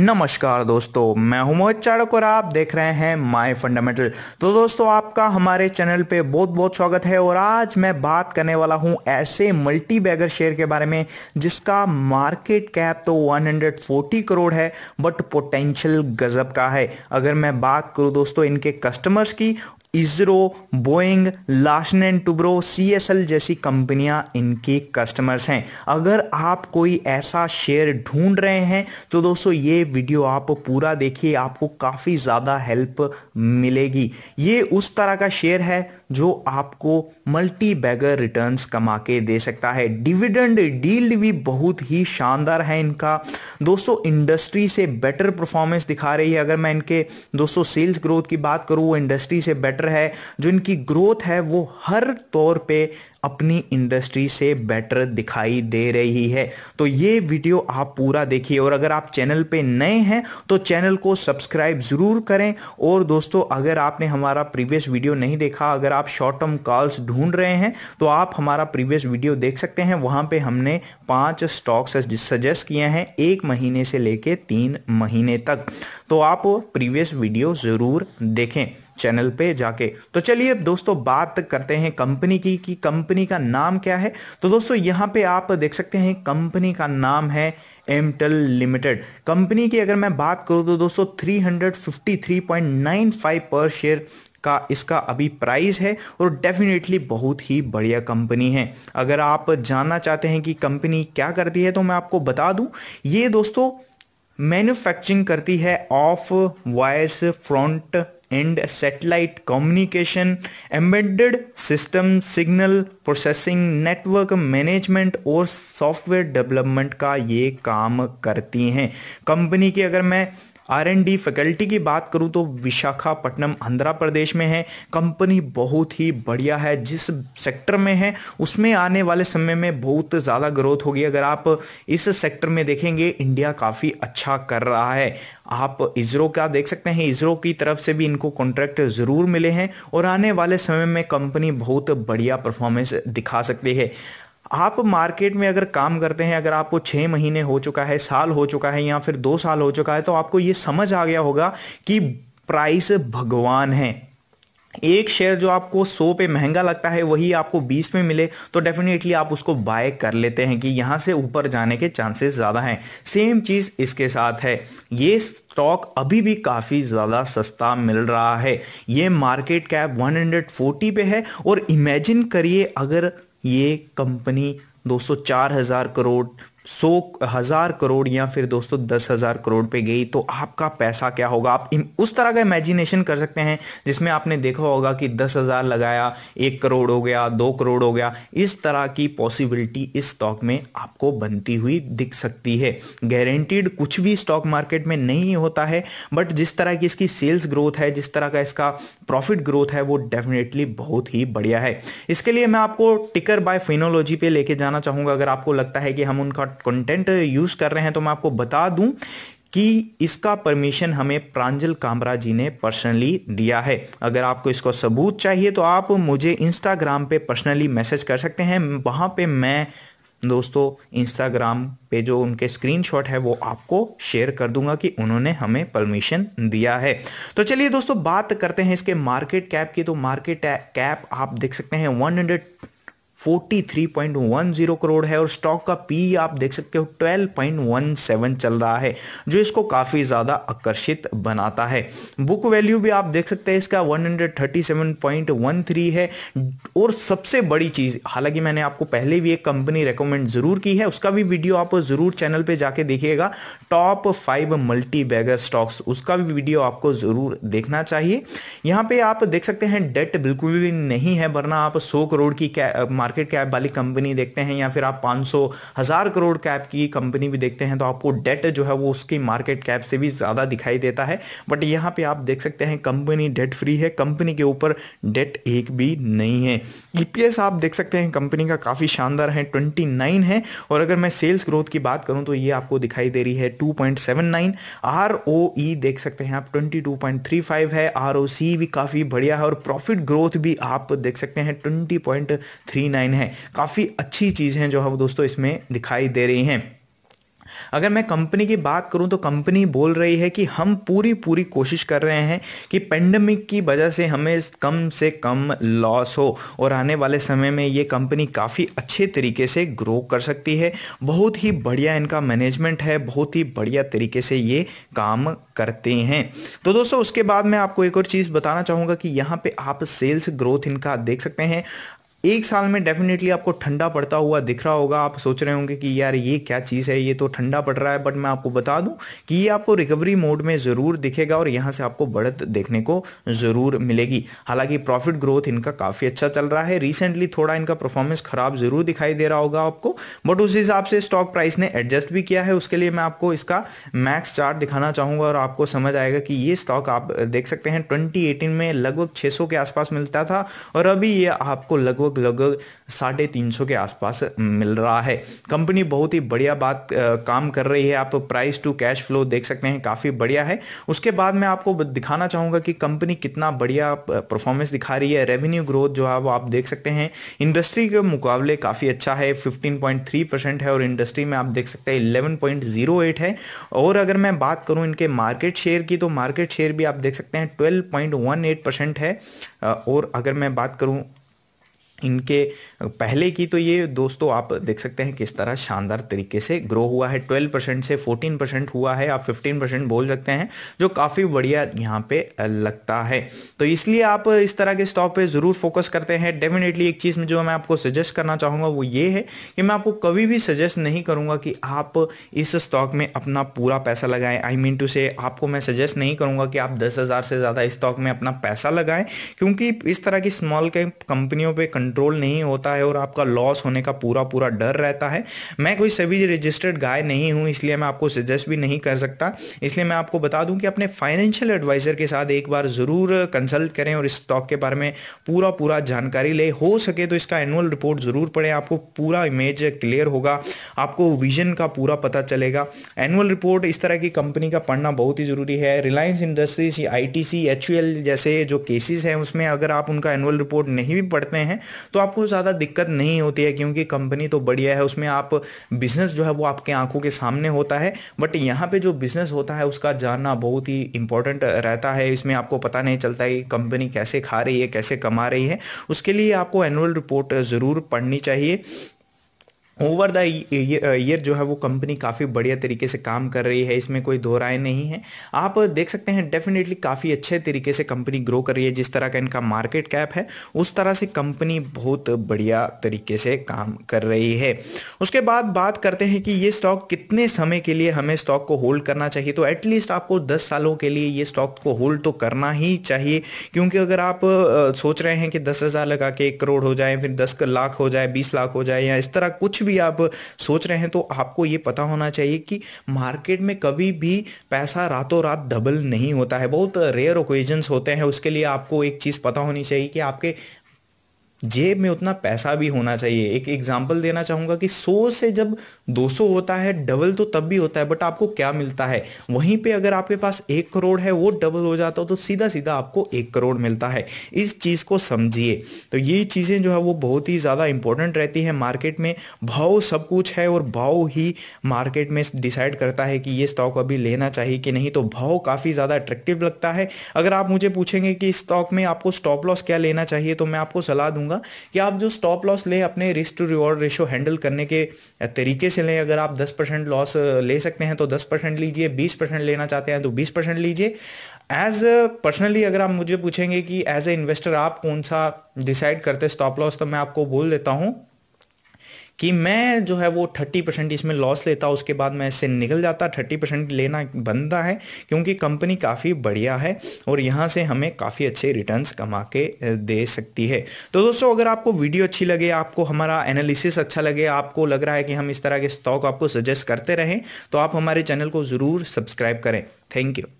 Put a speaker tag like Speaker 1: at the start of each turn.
Speaker 1: नमस्कार दोस्तों मैं हूं मोहित चाड़क और आप देख रहे हैं माय फंडामेंटल तो दोस्तों आपका हमारे चैनल पे बहुत बहुत स्वागत है और आज मैं बात करने वाला हूं ऐसे मल्टी बैगर शेयर के बारे में जिसका मार्केट कैप तो 140 करोड़ है बट पोटेंशियल गजब का है अगर मैं बात करूं दोस्तों इनके कस्टमर्स की ISRO Boeing Larsen and Toubro सी जैसी कंपनियां इनके कस्टमर्स हैं अगर आप कोई ऐसा शेयर ढूंढ रहे हैं तो दोस्तों ये वीडियो आप पूरा देखिए आपको काफ़ी ज़्यादा हेल्प मिलेगी ये उस तरह का शेयर है जो आपको मल्टी बैगर रिटर्न्स कमा के दे सकता है डिविडेंड डील्ड भी बहुत ही शानदार है इनका दोस्तों इंडस्ट्री से बेटर परफॉर्मेंस दिखा रही है अगर मैं इनके दोस्तों सेल्स ग्रोथ की बात करूँ वो इंडस्ट्री से बेटर है जो इनकी ग्रोथ है वो हर तौर पे अपनी इंडस्ट्री से बेटर दिखाई दे रही है तो ये वीडियो आप पूरा देखिए और अगर आप चैनल पे नए हैं तो चैनल को सब्सक्राइब ज़रूर करें और दोस्तों अगर आपने हमारा प्रीवियस वीडियो नहीं देखा अगर आप शॉर्ट टर्म कॉल्स ढूंढ रहे हैं तो आप हमारा प्रीवियस वीडियो देख सकते हैं वहां पर हमने पाँच स्टॉक्स सजेस्ट किए हैं एक महीने से लेकर तीन महीने तक तो आप प्रीवियस वीडियो ज़रूर देखें चैनल पे जाके तो चलिए दोस्तों बात करते हैं कंपनी की कि कंपनी कंपनी का नाम क्या है तो दोस्तों यहां पे आप देख सकते हैं कंपनी का नाम है एमटेल लिमिटेड कंपनी की अगर मैं बात करूं तो दोस्तों 353.95 पर शेयर का इसका अभी प्राइस है और डेफिनेटली बहुत ही बढ़िया कंपनी है अगर आप जानना चाहते हैं कि कंपनी क्या करती है तो मैं आपको बता दूं ये दोस्तों मैन्युफैक्चरिंग करती है of wires front end satellite communication embedded system signal processing network management और सॉफ्टवेयर डेवलपमेंट का ये काम करती हैं कंपनी की अगर मैं आर एन डी फैकल्टी की बात करूँ तो विशाखापट्टनम आंध्र प्रदेश में है कंपनी बहुत ही बढ़िया है जिस सेक्टर में है उसमें आने वाले समय में बहुत ज़्यादा ग्रोथ होगी अगर आप इस सेक्टर में देखेंगे इंडिया काफ़ी अच्छा कर रहा है आप इसरो का देख सकते हैं इसरो की तरफ से भी इनको कॉन्ट्रैक्ट ज़रूर मिले हैं और आने वाले समय में कंपनी बहुत बढ़िया परफॉर्मेंस दिखा सकती है आप मार्केट में अगर काम करते हैं अगर आपको छः महीने हो चुका है साल हो चुका है या फिर दो साल हो चुका है तो आपको ये समझ आ गया होगा कि प्राइस भगवान है एक शेयर जो आपको सौ पे महंगा लगता है वही आपको बीस में मिले तो डेफिनेटली आप उसको बाय कर लेते हैं कि यहाँ से ऊपर जाने के चांसेस ज़्यादा हैं सेम चीज़ इसके साथ है ये स्टॉक अभी भी काफ़ी ज़्यादा सस्ता मिल रहा है ये मार्केट कैप 140 पे है और इमेजिन करिए अगर ये कंपनी दो सौ चार हज़ार करोड़ सौ हज़ार करोड़ या फिर दोस्तों दस हज़ार करोड़ पे गई तो आपका पैसा क्या होगा आप उस तरह का इमेजिनेशन कर सकते हैं जिसमें आपने देखा होगा कि दस हज़ार लगाया एक करोड़ हो गया दो करोड़ हो गया इस तरह की पॉसिबिलिटी इस स्टॉक में आपको बनती हुई दिख सकती है गारंटीड कुछ भी स्टॉक मार्केट में नहीं होता है बट जिस तरह की इसकी सेल्स ग्रोथ है जिस तरह का इसका प्रॉफिट ग्रोथ है वो डेफिनेटली बहुत ही बढ़िया है इसके लिए मैं आपको टिकर बाय फिनोलॉजी पे लेके जाना चाहूँगा अगर आपको लगता है कि हम उनका कंटेंट यूज़ कर रहे हैं तो मैं आपको बता दूं कि इसका परमिशन हमें प्रांजल कामरा जी ने पर्सनली दिया है अगर आपको इसको सबूत चाहिए तो आप मुझे इंस्टाग्राम पे पर्सनली मैसेज कर सकते हैं वहाँ पे मैं दोस्तों इंस्टाग्राम पे जो उनके स्क्रीनशॉट है वो आपको शेयर कर दूंगा कि उन्होंने हमें परमिशन दिया है तो चलिए दोस्तों बात करते हैं इसके मार्केट कैप की तो मार्केट कैप आप देख सकते हैं वन 43.10 करोड़ है और स्टॉक का पी आप देख सकते हो 12.17 चल रहा है जो इसको काफ़ी ज़्यादा आकर्षित बनाता है बुक वैल्यू भी आप देख सकते हैं इसका 137.13 है और सबसे बड़ी चीज़ हालांकि मैंने आपको पहले भी एक कंपनी रेकमेंड ज़रूर की है उसका भी वीडियो आप ज़रूर चैनल पर जाके देखिएगा top five multibagger stocks उसका भी वीडियो आपको ज़रूर देखना चाहिए यहाँ पर आप देख सकते हैं डेट बिल्कुल भी नहीं है वरना आप सौ करोड़ की मार्केट कैप वाली कंपनी देखते हैं या फिर आप पाँच सौ हज़ार करोड़ कैप की कंपनी भी देखते हैं तो आपको डेट जो है वो उसकी मार्केट कैप से भी ज़्यादा दिखाई देता है बट यहाँ पर आप देख सकते हैं कंपनी डेट फ्री है कंपनी के ऊपर डेट एक भी नहीं है ई e आप देख सकते हैं कंपनी का काफ़ी शानदार है 29 है और अगर मैं सेल्स ग्रोथ की बात करूं तो ये आपको दिखाई दे रही है टू आर ओ ई देख सकते हैं आप 22.35 है आर ओ सी भी काफ़ी बढ़िया है और प्रॉफिट ग्रोथ भी आप देख सकते हैं नाइन डिज़ाइन है काफ़ी अच्छी चीज़ हैं जो हम दोस्तों इसमें दिखाई दे रही हैं अगर मैं कंपनी की बात करूं तो कंपनी बोल रही है कि हम पूरी पूरी कोशिश कर रहे हैं कि पेंडेमिक की वजह से हमें कम से कम लॉस हो और आने वाले समय में ये कंपनी काफ़ी अच्छे तरीके से ग्रो कर सकती है बहुत ही बढ़िया इनका मैनेजमेंट है बहुत ही बढ़िया तरीके से ये काम करते हैं तो दोस्तों उसके बाद मैं आपको एक और चीज़ बताना चाहूँगा कि यहाँ पर आप सेल्स ग्रोथ इनका देख सकते हैं एक साल में डेफिनेटली आपको ठंडा पड़ता हुआ दिख रहा होगा आप सोच रहे होंगे कि यार ये क्या चीज़ है ये तो ठंडा पड़ रहा है बट मैं आपको बता दूं कि ये आपको रिकवरी मोड में ज़रूर दिखेगा और यहाँ से आपको बढ़त देखने को ज़रूर मिलेगी हालांकि प्रॉफिट ग्रोथ इनका काफ़ी अच्छा चल रहा है रिसेंटली थोड़ा इनका परफॉर्मेंस ख़राब ज़रूर दिखाई दे रहा होगा आपको बट उस हिसाब से स्टॉक प्राइस ने एडजस्ट भी किया है उसके लिए मैं आपको इसका मैक्स चार्ट दिखाना चाहूँगा और आपको समझ आएगा कि ये स्टॉक आप देख सकते हैं ट्वेंटी में लगभग छः के आसपास मिलता था और अभी ये आपको लगभग लगभग लगभग साढ़े तीन सौ के आसपास मिल रहा है कंपनी बहुत ही बढ़िया बात काम कर रही है आप प्राइस टू कैश फ्लो देख सकते हैं काफ़ी बढ़िया है उसके बाद मैं आपको दिखाना चाहूँगा कि कंपनी कितना बढ़िया परफॉर्मेंस दिखा रही है रेवेन्यू ग्रोथ जो है वो आप देख सकते हैं इंडस्ट्री के मुकाबले काफ़ी अच्छा है फिफ्टीन परसेंट है और इंडस्ट्री में आप देख सकते हैं इलेवन है और अगर मैं बात करूं इनके मार्केट शेयर की तो मार्केट शेयर भी आप देख सकते हैं 12.18 परसेंट है और अगर मैं बात करूं इनके पहले की तो ये दोस्तों आप देख सकते हैं किस तरह शानदार तरीके से ग्रो हुआ है 12 परसेंट से 14 परसेंट हुआ है आप 15 परसेंट बोल सकते हैं जो काफ़ी बढ़िया यहाँ पे लगता है तो इसलिए आप इस तरह के स्टॉक पे ज़रूर फोकस करते हैं डेफिनेटली एक चीज़ में जो मैं आपको सजेस्ट करना चाहूँगा वो ये है कि मैं आपको कभी भी सजेस्ट नहीं करूँगा कि आप इस स्टॉक में अपना पूरा पैसा लगाएं आई मीन टू से आपको मैं सजेस्ट नहीं करूँगा कि आप दस से ज़्यादा स्टॉक में अपना पैसा लगाएं क्योंकि इस तरह की स्मॉल कैप कंपनियों पर कंट्रोल नहीं होता है और आपका लॉस होने का पूरा पूरा डर रहता है मैं कोई सभी रजिस्टर्ड गाय नहीं हूँ इसलिए मैं आपको सजेस्ट भी नहीं कर सकता इसलिए मैं आपको बता दूँ कि अपने फाइनेंशियल एडवाइज़र के साथ एक बार ज़रूर कंसल्ट करें और इस स्टॉक के बारे में पूरा पूरा जानकारी ले हो सके तो इसका एनुअल रिपोर्ट ज़रूर पढ़ें आपको पूरा इमेज क्लियर होगा आपको विजन का पूरा पता चलेगा एनुअल रिपोर्ट इस तरह की कंपनी का पढ़ना बहुत ही ज़रूरी है रिलायंस इंडस्ट्रीज आई टी जैसे जो केसेस हैं उसमें अगर आप उनका एनुअल रिपोर्ट नहीं भी पढ़ते हैं तो आपको ज़्यादा दिक्कत नहीं होती है क्योंकि कंपनी तो बढ़िया है उसमें आप बिज़नेस जो है वो आपके आंखों के सामने होता है बट यहाँ पे जो बिज़नेस होता है उसका जानना बहुत ही इंपॉर्टेंट रहता है इसमें आपको पता नहीं चलता है कि कंपनी कैसे खा रही है कैसे कमा रही है उसके लिए आपको एनुअल रिपोर्ट ज़रूर पढ़नी चाहिए ओवर द ईयर जो है वो कंपनी काफ़ी बढ़िया तरीके से काम कर रही है इसमें कोई दो राय नहीं है आप देख सकते हैं डेफिनेटली काफ़ी अच्छे तरीके से कंपनी ग्रो कर रही है जिस तरह का इनका मार्केट कैप है उस तरह से कंपनी बहुत बढ़िया तरीके से काम कर रही है उसके बाद बात करते हैं कि ये स्टॉक कितने समय के लिए हमें स्टॉक को होल्ड करना चाहिए तो एटलीस्ट आपको दस सालों के लिए ये स्टॉक को होल्ड तो करना ही चाहिए क्योंकि अगर आप सोच रहे हैं कि दस हज़ार लगा के एक करोड़ हो जाए फिर दस लाख हो जाए बीस लाख हो जाए या इस तरह कुछ भी आप सोच रहे हैं तो आपको ये पता होना चाहिए कि मार्केट में कभी भी पैसा रातों रात डबल नहीं होता है बहुत रेयर ओकेजन्स होते हैं उसके लिए आपको एक चीज़ पता होनी चाहिए कि आपके जेब में उतना पैसा भी होना चाहिए एक एग्जाम्पल देना चाहूँगा कि सौ से जब दो सौ होता है डबल तो तब भी होता है बट आपको क्या मिलता है वहीं पे अगर आपके पास एक करोड़ है वो डबल हो जाता हो तो सीधा सीधा आपको एक करोड़ मिलता है इस चीज़ को समझिए तो ये चीज़ें जो है वो बहुत ही ज़्यादा इंपॉर्टेंट रहती है मार्केट में भाव सब कुछ है और भाव ही मार्केट में डिसाइड करता है कि ये स्टॉक अभी लेना चाहिए कि नहीं तो भाव काफ़ी ज़्यादा अट्रैक्टिव लगता है अगर आप मुझे पूछेंगे कि स्टॉक में आपको स्टॉप लॉस क्या लेना चाहिए तो मैं आपको सलाह दूंगा दूंगा कि आप जो स्टॉप लॉस लें अपने risk to reward ratio handle करने के तरीके से लें अगर आप दस परसेंट लॉस ले सकते हैं तो दस परसेंट लीजिए बीस परसेंट लेना चाहते हैं तो बीस परसेंट लीजिए एज पर्सनली अगर आप मुझे पूछेंगे कि एज ए इन्वेस्टर आप कौन सा डिसाइड करते स्टॉप लॉस तो मैं आपको बोल देता हूँ कि मैं जो है वो थर्टी परसेंट इसमें लॉस लेता उसके बाद मैं इससे निकल जाता थर्टी परसेंट लेना बनता है क्योंकि कंपनी काफ़ी बढ़िया है और यहाँ से हमें काफ़ी अच्छे रिटर्न्स कमा के दे सकती है तो दोस्तों अगर आपको वीडियो अच्छी लगे आपको हमारा एनालिसिस अच्छा लगे आपको लग रहा है कि हम इस तरह के स्टॉक आपको सजेस्ट करते रहें तो आप हमारे चैनल को ज़रूर सब्सक्राइब करें थैंक यू